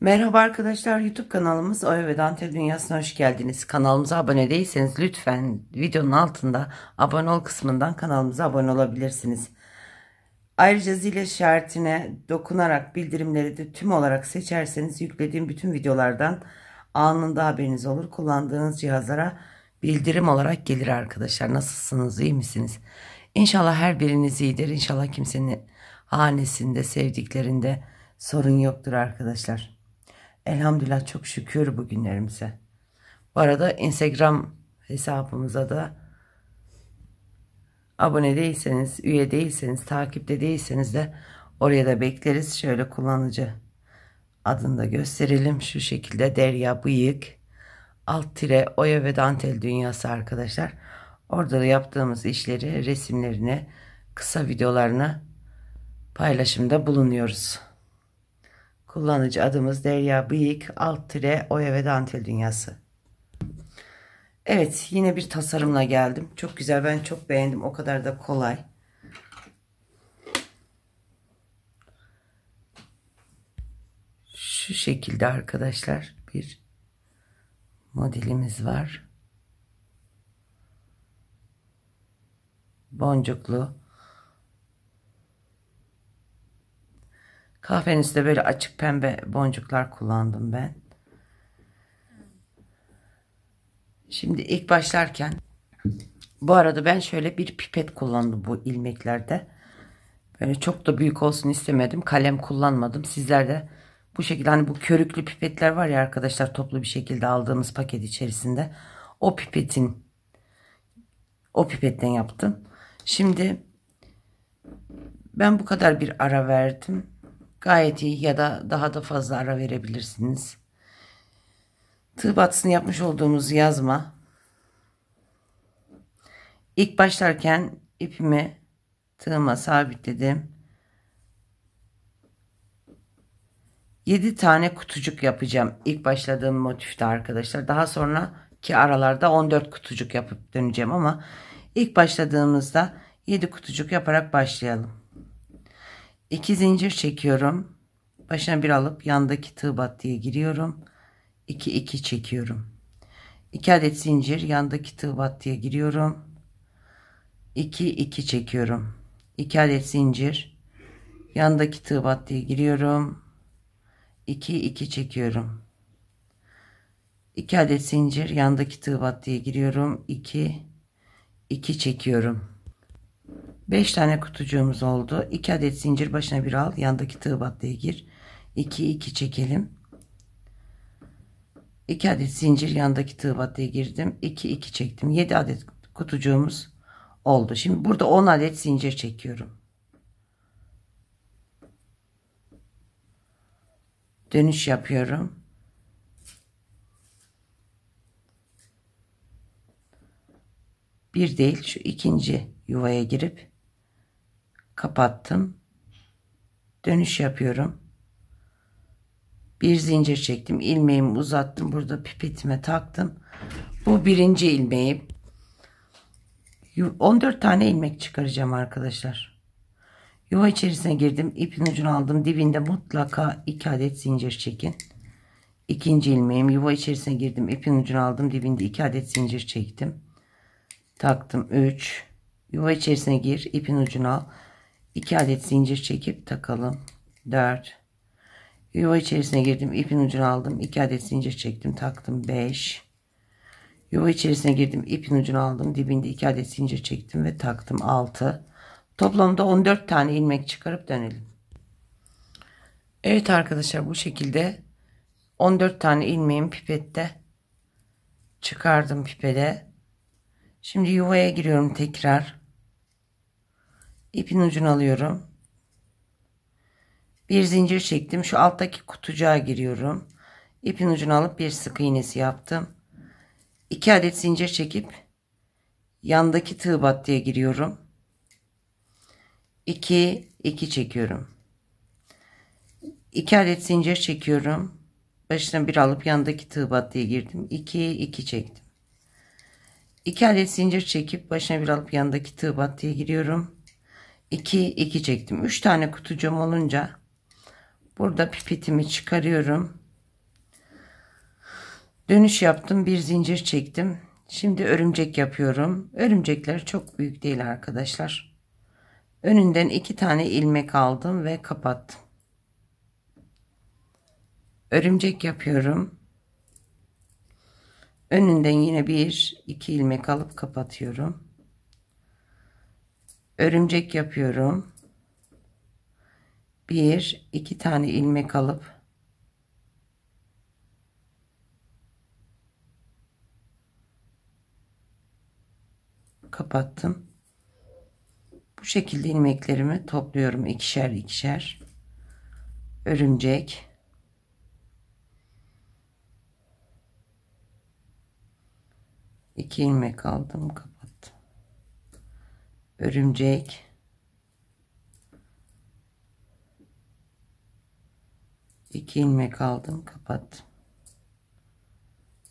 Merhaba arkadaşlar YouTube kanalımız Oya ve Dantel Dünyası'na hoş geldiniz. Kanalımıza abone değilseniz lütfen videonun altında abone ol kısmından kanalımıza abone olabilirsiniz. Ayrıca zil işaretine dokunarak bildirimleri de tüm olarak seçerseniz yüklediğim bütün videolardan anında haberiniz olur. Kullandığınız cihazlara bildirim olarak gelir arkadaşlar. Nasılsınız iyi misiniz? İnşallah her biriniz iyidir. İnşallah kimsenin hanesinde sevdiklerinde sorun yoktur arkadaşlar. Elhamdülillah çok şükür bu günlerimize. Bu arada Instagram hesabımıza da abone değilseniz, üye değilseniz, takipte değilseniz de oraya da bekleriz. Şöyle kullanıcı adını da gösterelim. Şu şekilde Derya Bıyık alt tire Oya ve Dantel Dünyası arkadaşlar. Orada da yaptığımız işleri, resimlerini, kısa videolarını paylaşımda bulunuyoruz. Kullanıcı adımız Derya Bıyık alt tire oya ve dantel dünyası. Evet yine bir tasarımla geldim. Çok güzel ben çok beğendim. O kadar da kolay. Şu şekilde arkadaşlar bir modelimiz var. Boncuklu Kahvenizde böyle açık pembe boncuklar kullandım ben. Şimdi ilk başlarken bu arada ben şöyle bir pipet kullandım bu ilmeklerde. Böyle çok da büyük olsun istemedim. Kalem kullanmadım. Sizler de bu şekilde hani bu körüklü pipetler var ya arkadaşlar toplu bir şekilde aldığımız paket içerisinde. O pipetin o pipetten yaptım. Şimdi ben bu kadar bir ara verdim gayet iyi ya da daha da fazla ara verebilirsiniz. Tığ batısını yapmış olduğumuz yazma. İlk başlarken ipimi tığıma sabitledim. 7 tane kutucuk yapacağım ilk başladığım motifte arkadaşlar. Daha sonraki aralarda 14 kutucuk yapıp döneceğim ama ilk başladığımızda 7 kutucuk yaparak başlayalım. 2 zincir çekiyorum. Başına bir alıp yandaki tığ battıya giriyorum. 2 2 çekiyorum. 2 adet zincir yandaki tığ battıya giriyorum. 2 2 çekiyorum. 2 adet zincir yandaki tığ battıya giriyorum. 2 2 çekiyorum. 2 adet zincir yandaki tığ battıya giriyorum. 2 2 çekiyorum. 5 tane kutucuğumuz oldu. 2 adet zincir başına bir al. Yandaki tığ battaya gir. 2 2 çekelim. 2 adet zincir yandaki tığ battaya girdim. 2 2 çektim. 7 adet kutucuğumuz oldu. Şimdi burada 10 adet zincir çekiyorum. Dönüş yapıyorum. Bir değil şu ikinci yuvaya girip kapattım. Dönüş yapıyorum. Bir zincir çektim. ilmeğimi uzattım. Burada pipetime taktım. Bu birinci ilmeği. 14 tane ilmek çıkaracağım arkadaşlar. Yuva içerisine girdim. ipin ucunu aldım. Dibinde mutlaka 2 adet zincir çekin. İkinci ilmeğim. Yuva içerisine girdim. ipin ucunu aldım. Dibinde 2 adet zincir çektim. Taktım. 3. Yuva içerisine gir. ipin ucunu al. 2 adet zincir çekip takalım 4 yuva içerisine girdim ipin ucunu aldım 2 adet zincir çektim taktım 5 yuva içerisine girdim ipin ucunu aldım dibinde 2 adet zincir çektim ve taktım 6 toplamda 14 tane ilmek çıkarıp dönelim Evet arkadaşlar bu şekilde 14 tane ilmeğimi pipette çıkardım pipede şimdi yuvaya giriyorum tekrar ipin ucunu alıyorum. Bir zincir çektim. Şu alttaki kutucuğa giriyorum. İpin ucunu alıp bir sık iğnesi yaptım. 2 adet zincir çekip yandaki tığ battıya giriyorum. 2 2 çekiyorum. 2 adet zincir çekiyorum. Başına bir alıp yandaki tığ battıya girdim. 2 2 çektim. 2 adet zincir çekip başına bir alıp yandaki tığ battıya giriyorum. 2 2 çektim. 3 tane kutucum olunca burada pipetimi çıkarıyorum. Dönüş yaptım. Bir zincir çektim. Şimdi örümcek yapıyorum. Örümcekler çok büyük değil arkadaşlar. Önünden iki tane ilmek aldım ve kapattım. Örümcek yapıyorum. Önünden yine bir iki ilmek alıp kapatıyorum örümcek yapıyorum. Bir, iki tane ilmek alıp kapattım. Bu şekilde ilmeklerimi topluyorum ikişer ikişer. Örümcek. İki ilmek aldım örümcek iki ilmek aldım kapat.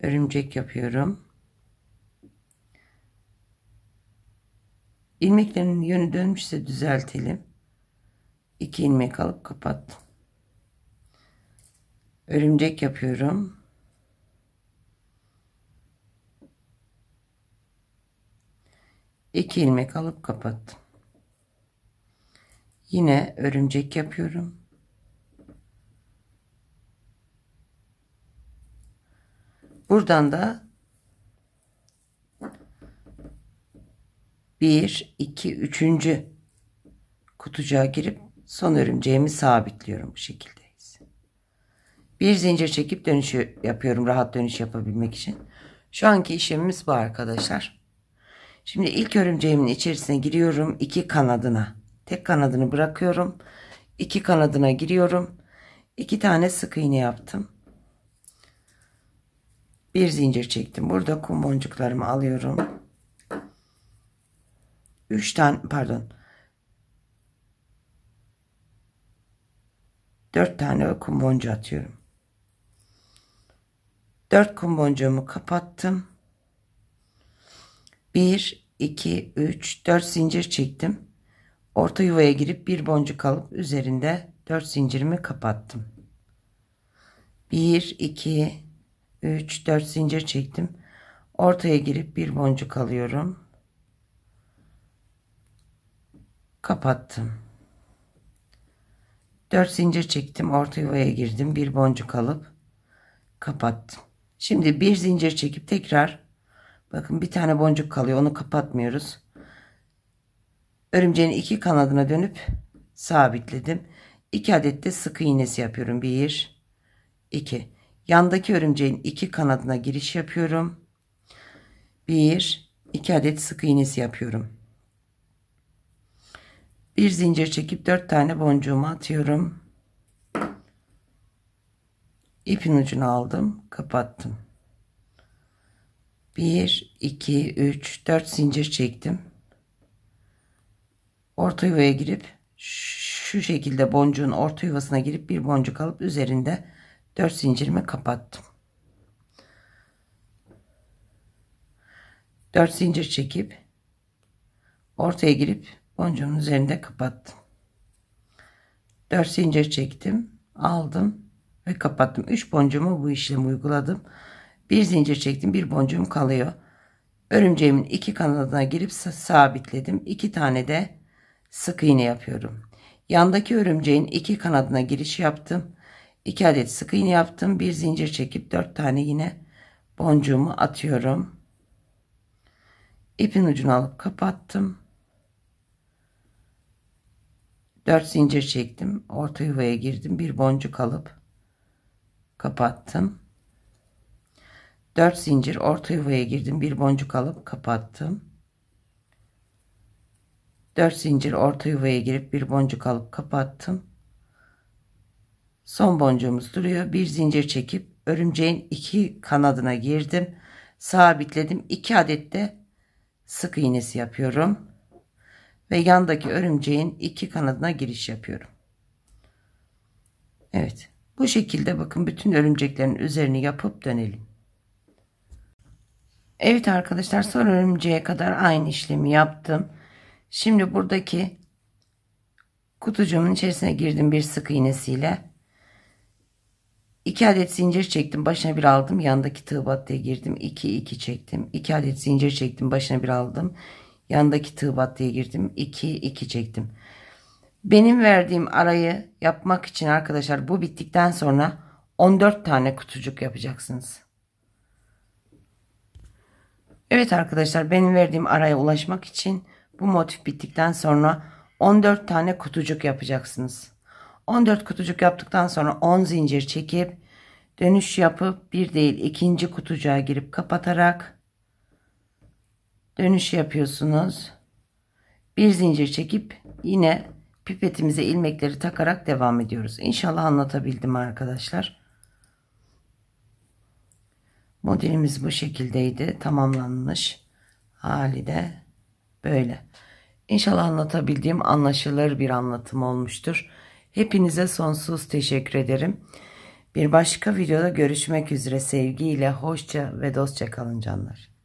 örümcek yapıyorum ilmeklerin yönü dönmüşse düzeltelim iki ilmek alıp kapattım örümcek yapıyorum 2 ilmek alıp kapattım. Yine örümcek yapıyorum. Buradan da 1, 2, 3. kutucuğa girip son örümceğimi sabitliyorum bu şekildeyiz. Bir zincir çekip dönüşü yapıyorum rahat dönüş yapabilmek için. Şu anki işlemimiz bu arkadaşlar. Şimdi ilk örümceğimin içerisine giriyorum. iki kanadına. Tek kanadını bırakıyorum. iki kanadına giriyorum. iki tane sık iğne yaptım. Bir zincir çektim. Burada kum boncuklarımı alıyorum. 3 tane pardon 4 tane kum boncuğu atıyorum. 4 kum boncuğumu kapattım. 1, 2, 3, 4 zincir çektim. Orta yuvaya girip bir boncuk alıp üzerinde 4 zincirimi kapattım. 1, 2, 3, 4 zincir çektim. Ortaya girip bir boncuk alıyorum. Kapattım. 4 zincir çektim. Orta yuvaya girdim. Bir boncuk alıp kapattım. Şimdi bir zincir çekip tekrar Bakın bir tane boncuk kalıyor. Onu kapatmıyoruz. Örümceğin iki kanadına dönüp sabitledim. İki adet de sık iğnesi yapıyorum. Bir, iki. Yandaki örümceğin iki kanadına giriş yapıyorum. Bir, iki adet sık iğnesi yapıyorum. Bir zincir çekip dört tane boncuğumu atıyorum. İpin ucunu aldım, kapattım. 1, 2, 3, 4 zincir çektim. Orta yuvaya girip şu şekilde boncuğun orta yuvasına girip bir boncuk alıp üzerinde 4 zincirimi kapattım. 4 zincir çekip ortaya girip boncuğun üzerinde kapattım. 4 zincir çektim, aldım ve kapattım. 3 boncuğumu bu işlemi uyguladım. Bir zincir çektim bir boncuğum kalıyor. Örümceğimin iki kanadına girip sabitledim. İki tane de sık iğne yapıyorum. Yandaki örümceğin iki kanadına giriş yaptım. İki adet sık iğne yaptım. Bir zincir çekip dört tane yine boncuğumu atıyorum. İpin ucunu alıp kapattım. Dört zincir çektim. Orta yuvaya girdim. Bir boncuk alıp kapattım. 4 zincir orta yuvaya girdim bir boncuk alıp kapattım 4 zincir orta yuvaya girip bir boncuk alıp kapattım son boncuğumuz duruyor bir zincir çekip örümceğin iki kanadına girdim sabitledim 2 adet de sık iğnesi yapıyorum ve yandaki örümceğin iki kanadına giriş yapıyorum Evet bu şekilde bakın bütün örümceklerin üzerini yapıp dönelim Evet arkadaşlar son örümceğe kadar aynı işlemi yaptım. Şimdi buradaki kutucuğumun içerisine girdim bir sık iğnesiyle. 2 adet zincir çektim başına bir aldım yandaki tığ battıya girdim 2 2 çektim 2 adet zincir çektim başına bir aldım yandaki tığ battıya girdim 2 2 çektim benim verdiğim arayı yapmak için arkadaşlar bu bittikten sonra 14 tane kutucuk yapacaksınız Evet arkadaşlar benim verdiğim araya ulaşmak için bu motif bittikten sonra 14 tane kutucuk yapacaksınız. 14 kutucuk yaptıktan sonra 10 zincir çekip dönüş yapıp bir değil ikinci kutucuğa girip kapatarak dönüş yapıyorsunuz. Bir zincir çekip yine pipetimize ilmekleri takarak devam ediyoruz. İnşallah anlatabildim arkadaşlar. Modelimiz bu şekildeydi. Tamamlanmış hali de böyle. İnşallah anlatabildiğim anlaşılır bir anlatım olmuştur. Hepinize sonsuz teşekkür ederim. Bir başka videoda görüşmek üzere sevgiyle, hoşça ve dostça kalın canlar.